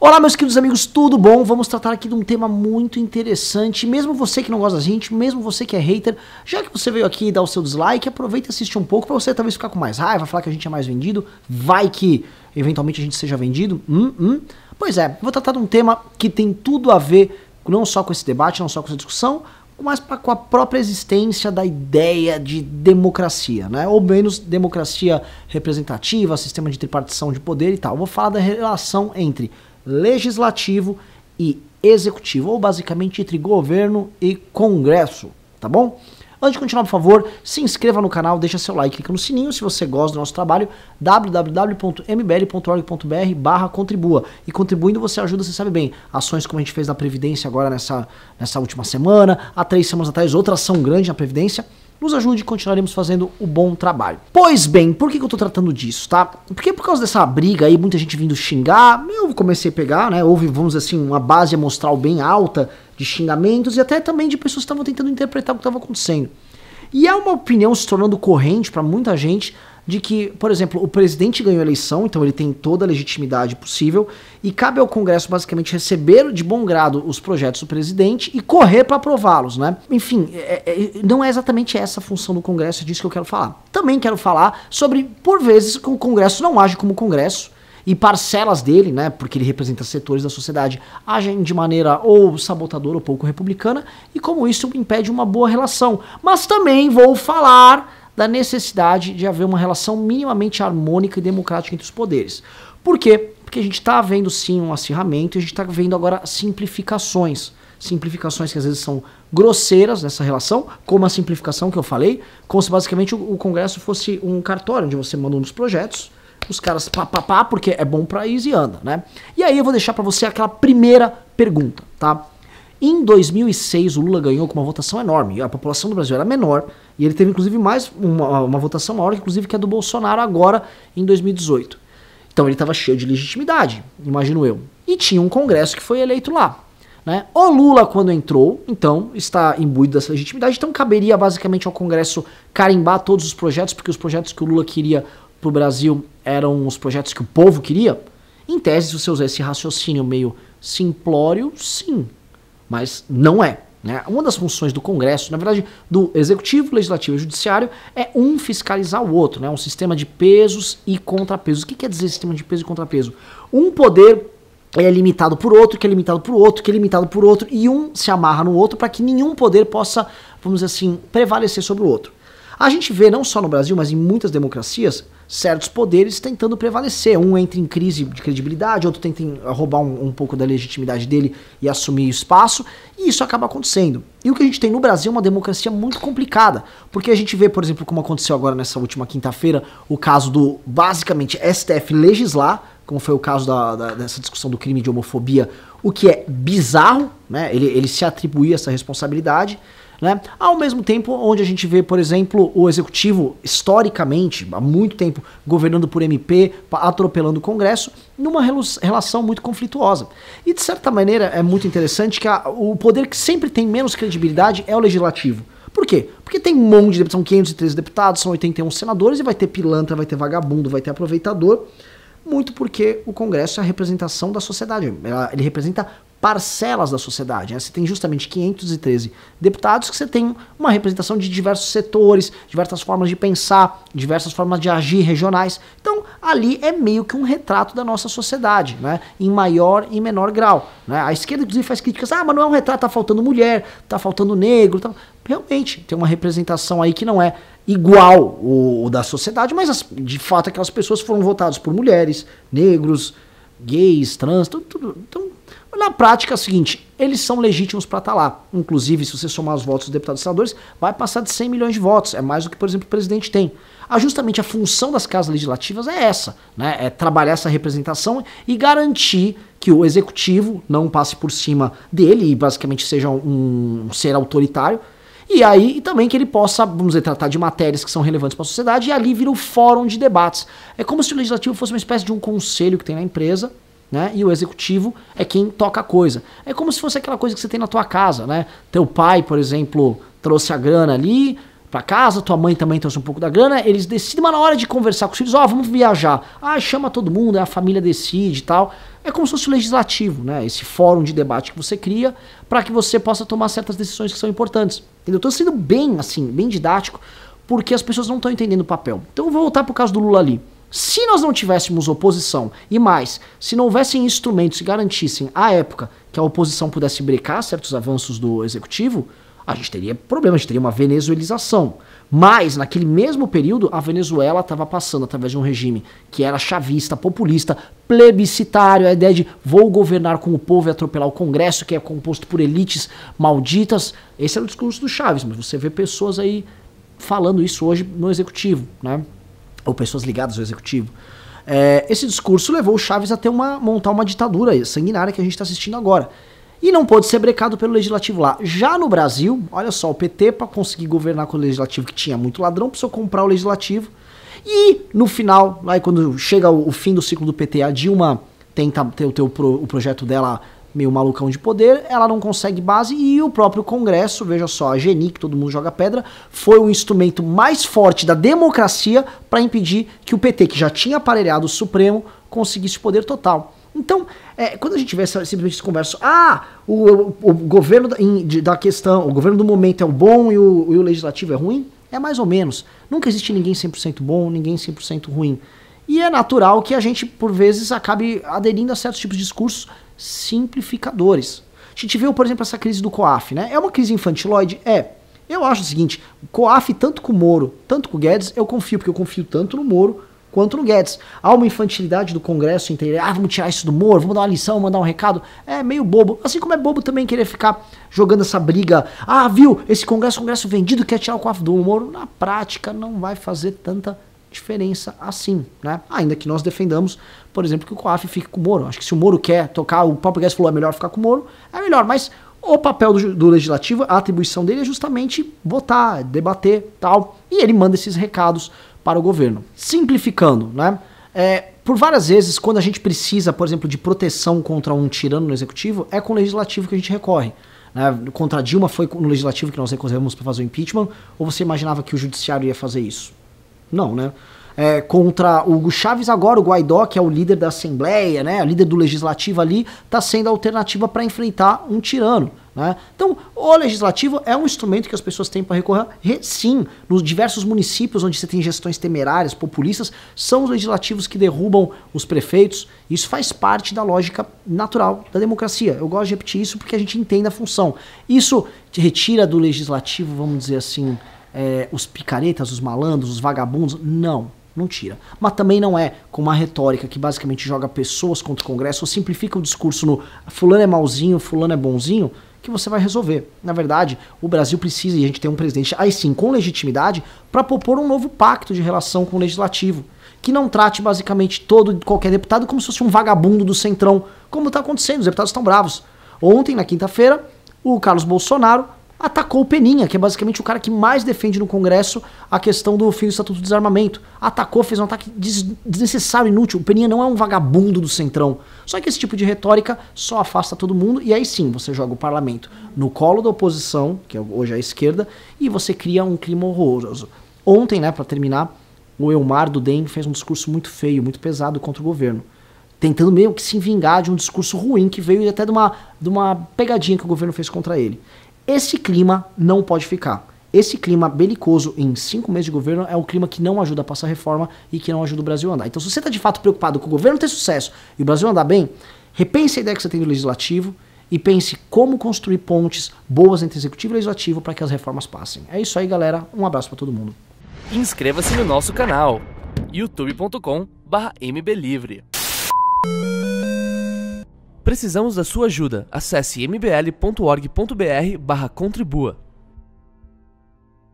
Olá, meus queridos amigos, tudo bom? Vamos tratar aqui de um tema muito interessante. Mesmo você que não gosta da gente, mesmo você que é hater, já que você veio aqui dar o seu dislike, aproveita e assiste um pouco para você talvez ficar com mais raiva, falar que a gente é mais vendido. Vai que eventualmente a gente seja vendido. Hum, hum. Pois é, vou tratar de um tema que tem tudo a ver não só com esse debate, não só com essa discussão, mas com a própria existência da ideia de democracia, né? ou menos democracia representativa, sistema de tripartição de poder e tal. vou falar da relação entre legislativo e executivo, ou basicamente entre governo e congresso, tá bom? Antes de continuar, por favor, se inscreva no canal, deixa seu like, clica no sininho se você gosta do nosso trabalho, www.mbl.org.br barra contribua. E contribuindo você ajuda, você sabe bem, ações como a gente fez na Previdência agora nessa, nessa última semana, há três semanas atrás outra ação grande na Previdência, nos ajude e continuaremos fazendo o bom trabalho. Pois bem, por que, que eu tô tratando disso, tá? Porque por causa dessa briga aí, muita gente vindo xingar, eu comecei a pegar, né? Houve, vamos dizer assim, uma base amostral bem alta de xingamentos e até também de pessoas que estavam tentando interpretar o que estava acontecendo. E é uma opinião se tornando corrente para muita gente de que, por exemplo, o presidente ganhou a eleição, então ele tem toda a legitimidade possível, e cabe ao Congresso basicamente receber de bom grado os projetos do presidente e correr para aprová-los, né? Enfim, é, é, é, não é exatamente essa a função do Congresso, é disso que eu quero falar. Também quero falar sobre, por vezes, que o Congresso não age como Congresso, e parcelas dele, né, porque ele representa setores da sociedade, agem de maneira ou sabotadora ou pouco republicana, e como isso impede uma boa relação. Mas também vou falar da necessidade de haver uma relação minimamente harmônica e democrática entre os poderes. Por quê? Porque a gente está vendo sim um acirramento e a gente está vendo agora simplificações. Simplificações que às vezes são grosseiras nessa relação, como a simplificação que eu falei, como se basicamente o, Congresso fosse um cartório onde você manda um dos projetos, os caras pá, pá, pá porque é bom para isso e anda, né? E aí eu vou deixar para você aquela primeira pergunta, tá? Em 2006, o Lula ganhou com uma votação enorme. A população do Brasil era menor e ele teve, inclusive, mais uma, uma votação maior, inclusive, que a do Bolsonaro agora em 2018. Então ele estava cheio de legitimidade, imagino eu. E tinha um Congresso que foi eleito lá. Né? O Lula, quando entrou, então está imbuído dessa legitimidade, então caberia basicamente ao Congresso carimbar todos os projetos, porque os projetos que o Lula queria para o Brasil eram os projetos que o povo queria. Em tese, se você usar esse raciocínio meio simplório, sim, mas não é. Né? Uma das funções do Congresso, na verdade, do Executivo, Legislativo e Judiciário, é um fiscalizar o outro, né? um sistema de pesos e contrapesos. O que quer dizer sistema de peso e contrapeso? Um poder é limitado por outro, que é limitado por outro, que é limitado por outro, e um se amarra no outro para que nenhum poder possa, vamos dizer assim, prevalecer sobre o outro. A gente vê não só no Brasil, mas em muitas democracias, certos poderes tentando prevalecer. Um entra em crise de credibilidade, outro tenta roubar um, um, pouco da legitimidade dele e assumir espaço, e isso acaba acontecendo. E o que a gente tem no Brasil é uma democracia muito complicada, porque a gente vê, por exemplo, como aconteceu agora nessa última quinta-feira, o caso do, basicamente, STF legislar, como foi o caso da, da, dessa discussão do crime de homofobia, o que é bizarro, né? Ele, ele se atribuir essa responsabilidade. Né? Ao mesmo tempo, onde a gente vê, por exemplo, o executivo, historicamente, há muito tempo, governando por MP, atropelando o Congresso, numa relação muito conflituosa. E, de certa maneira, é muito interessante que a, o poder que sempre tem menos credibilidade é o legislativo. Por quê? Porque tem um monte de deputados, são 513 deputados, são 81 senadores, e vai ter pilantra, vai ter vagabundo, vai ter aproveitador muito porque o Congresso é a representação da sociedade. Ele representa parcelas da sociedade. Né? Você tem justamente 513 deputados que você tem uma representação de diversos setores, diversas formas de pensar, diversas formas de agir regionais. Então, ali é meio que um retrato da nossa sociedade, né? em maior e menor grau. Né? A esquerda, inclusive, faz críticas, ah, mas não é um retrato, tá faltando mulher, tá faltando negro. Tá... Realmente, tem uma representação aí que não é igual o, o da sociedade, mas as, de fato aquelas pessoas foram votadas por mulheres, negros, gays, trans, tudo, tudo. Então, na prática é o seguinte, eles são legítimos para estar tá lá. Inclusive, se você somar os votos dos deputados e senadores, vai passar de 100 milhões de votos. É mais do que, por exemplo, o presidente tem. Ah, justamente a função das casas legislativas é essa, né? É trabalhar essa representação e garantir que o executivo não passe por cima dele e basicamente seja um, um ser autoritário, e aí e também que ele possa, vamos dizer, tratar de matérias que são relevantes para a sociedade e ali vira o fórum de debates. É como se o legislativo fosse uma espécie de um conselho que tem na empresa, né? E o executivo é quem toca a coisa. É como se fosse aquela coisa que você tem na tua casa, né? Teu pai, por exemplo, trouxe a grana ali, para casa, tua mãe também trouxe um pouco da grana, eles decidem, mas na hora de conversar com os filhos, ó, oh, vamos viajar. Ah, chama todo mundo, a família decide e tal. É como se fosse o legislativo, né? Esse fórum de debate que você cria para que você possa tomar certas decisões que são importantes. Entendeu? Eu tô sendo bem, assim, bem didático, porque as pessoas não estão entendendo o papel. Então eu vou voltar pro caso do Lula ali. Se nós não tivéssemos oposição, e mais, se não houvessem instrumentos que garantissem à época que a oposição pudesse brecar certos avanços do executivo, a gente teria problemas, a gente teria uma venezuelização. Mas, naquele mesmo período, a Venezuela estava passando através de um regime que era chavista, populista, plebiscitário, a ideia de vou governar com o povo e atropelar o Congresso, que é composto por elites malditas. Esse era o discurso do Chaves, mas você vê pessoas aí falando isso hoje no Executivo, né? Ou pessoas ligadas ao Executivo. É, esse discurso levou o Chaves a ter uma, montar uma ditadura sanguinária que a gente está assistindo agora e não pôde ser brecado pelo legislativo lá. Já no Brasil, olha só, o PT, para conseguir governar com o legislativo que tinha muito ladrão, precisou comprar o legislativo. E no final, lá quando chega o, fim do ciclo do PT, a Dilma tenta ter o, teu, o projeto dela meio malucão de poder, ela não consegue base e o próprio Congresso, veja só, a Geni, que todo mundo joga pedra, foi o instrumento mais forte da democracia para impedir que o PT, que já tinha aparelhado o Supremo, conseguisse poder total. Então, é, quando a gente vê simplesmente esse converso, ah, o, o, o governo da, de, da, questão, o governo do momento é o bom e o, e o legislativo é ruim, é mais ou menos. Nunca existe ninguém 100% bom, ninguém 100% ruim. E é natural que a gente, por vezes, acabe aderindo a certos tipos de discursos simplificadores. A gente viu, por exemplo, essa crise do COAF, né? É uma crise infantiloide? É. Eu acho o seguinte, COAF, tanto com o Moro, tanto com o Guedes, eu confio, porque eu confio tanto no Moro quanto no Guedes. Há uma infantilidade do Congresso inteiro. Ah, vamos tirar isso do Moro, vamos dar uma lição, mandar um recado. É meio bobo. Assim como é bobo também querer ficar jogando essa briga. Ah, viu? Esse Congresso, Congresso vendido quer tirar o Coaf do Moro. Na prática, não vai fazer tanta diferença assim, né? Ainda que nós defendamos, por exemplo, que o COAF fique com o Moro. Acho que se o Moro quer tocar, o próprio Guedes falou é melhor ficar com o Moro, é melhor, mas o papel do, do, legislativo, a atribuição dele é justamente votar, debater, tal, e ele manda esses recados para o governo. Simplificando, né? É, por várias vezes, quando a gente precisa, por exemplo, de proteção contra um tirano no executivo, é com o legislativo que a gente recorre. Né? Contra Dilma foi no legislativo que nós recorremos para fazer o impeachment, ou você imaginava que o judiciário ia fazer isso? Não, né? É, contra o Hugo Chaves, agora o Guaidó, que é o líder da Assembleia, né, o líder do legislativo ali, está sendo a alternativa para enfrentar um tirano. Né? Então, o legislativo é um instrumento que as pessoas têm para recorrer. Sim, nos diversos municípios onde você tem gestões temerárias, populistas, são os legislativos que derrubam os prefeitos. Isso faz parte da lógica natural da democracia. Eu gosto de repetir isso porque a gente entende a função. Isso retira do legislativo, vamos dizer assim, é, os picaretas, os malandros, os vagabundos? Não não tira. Mas também não é com uma retórica que basicamente joga pessoas contra o Congresso ou simplifica o discurso no fulano é malzinho, fulano é bonzinho que você vai resolver. Na verdade, o Brasil precisa, e a gente tem um presidente aí sim com legitimidade, para propor um novo pacto de relação com o legislativo. Que não trate basicamente todo qualquer deputado como se fosse um vagabundo do centrão, como está acontecendo, os deputados estão bravos. Ontem, na quinta-feira, o Carlos Bolsonaro atacou o Peninha, que é basicamente o cara que mais defende no Congresso a questão do fim do Estatuto do Desarmamento. Atacou, fez um ataque desnecessário, inútil. O Peninha não é um vagabundo do Centrão. Só que esse tipo de retórica só afasta todo mundo e aí sim você joga o parlamento no colo da oposição, que é hoje é a esquerda, e você cria um clima horroroso. Ontem, né, para terminar, o Elmar do DEM fez um discurso muito feio, muito pesado contra o governo tentando meio que se vingar de um discurso ruim que veio até de uma, de uma pegadinha que o governo fez contra ele. Esse clima não pode ficar. Esse clima belicoso em cinco meses de governo é um clima que não ajuda a passar reforma e que não ajuda o Brasil a andar. Então, se você está de fato preocupado com o governo ter sucesso e o Brasil andar bem, repense a ideia que você tem do legislativo e pense como construir pontes boas entre executivo e legislativo para que as reformas passem. É isso aí, galera. Um abraço para todo mundo. Inscreva-se no nosso canal youtube.com/mblivre. Precisamos da sua ajuda. Acesse mbl.org.br/contribua.